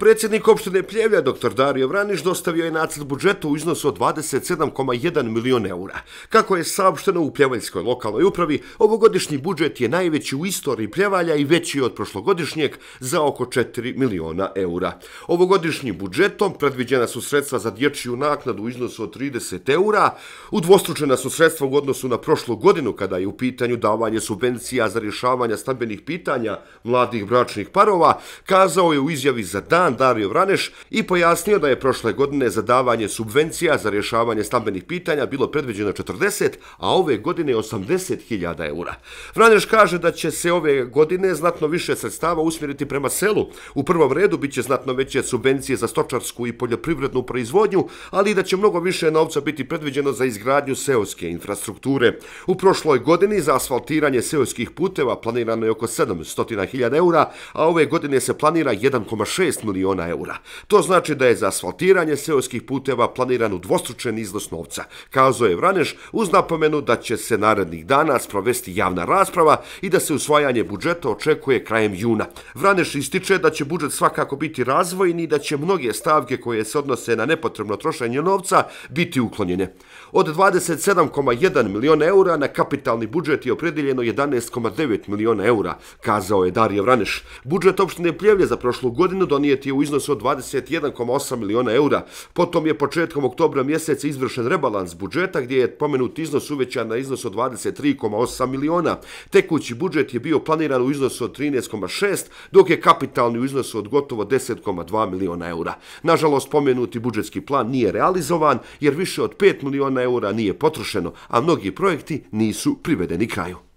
Predsjednik opštine Pljevlja, dr. Dario Vraniš, dostavio je nacrt budžeta u iznosu od 27,1 milion eura. Kako je saopšteno u Pljevaljskoj lokalnoj upravi, ovogodišnji budžet je najveći u istoriji Pljevalja i veći od prošlogodišnjeg za oko 4 miliona eura. Ovogodišnjim budžetom predviđena su sredstva za dječiju naknadu u iznosu od 30 eura, udvostručena su sredstva u odnosu na prošlu godinu kada je u pitanju davanje subvencija za rješavanje stambenih pitanja mladih bračnih parova, kazao je u izjavi za dan Kristijan Dario Vraneš i pojasnio da je prošle godine za davanje subvencija za rješavanje stambenih pitanja bilo predviđeno 40, a ove godine 80.000 eura. Vraneš kaže da će se ove godine znatno više sredstava usmjeriti prema selu. U prvom redu bit će znatno veće subvencije za stočarsku i poljoprivrednu proizvodnju, ali i da će mnogo više novca biti predviđeno za izgradnju seoske infrastrukture. U prošloj godini za asfaltiranje seoskih puteva planirano je oko 700.000 eura, a ove godine se planira 1,6 milijuna miliona eura. To znači da je za asfaltiranje seoskih puteva planiran u dvostručen iznos novca, kazao je Vraneš uz napomenu da će se narednih dana sprovesti javna rasprava i da se usvajanje budžeta očekuje krajem juna. Vraneš ističe da će budžet svakako biti razvojni i da će mnoge stavke koje se odnose na nepotrebno trošenje novca biti uklonjene. Od 27,1 miliona eura na kapitalni budžet je opredeljeno 11,9 miliona eura, kazao je Dario Vraneš. Budžet opštine Pljevlje za prošlu godinu donijeti je u iznosu od 21,8 miliona eura. Potom je početkom oktobra mjeseca izvršen rebalans budžeta gdje je pomenut iznos uvećan na iznos od 23,8 miliona. Tekući budžet je bio planiran u iznosu od 13,6, dok je kapitalni u iznosu od gotovo 10,2 miliona eura. Nažalost, pomenuti budžetski plan nije realizovan jer više od 5 miliona eura nije potrošeno, a mnogi projekti nisu privedeni kraju.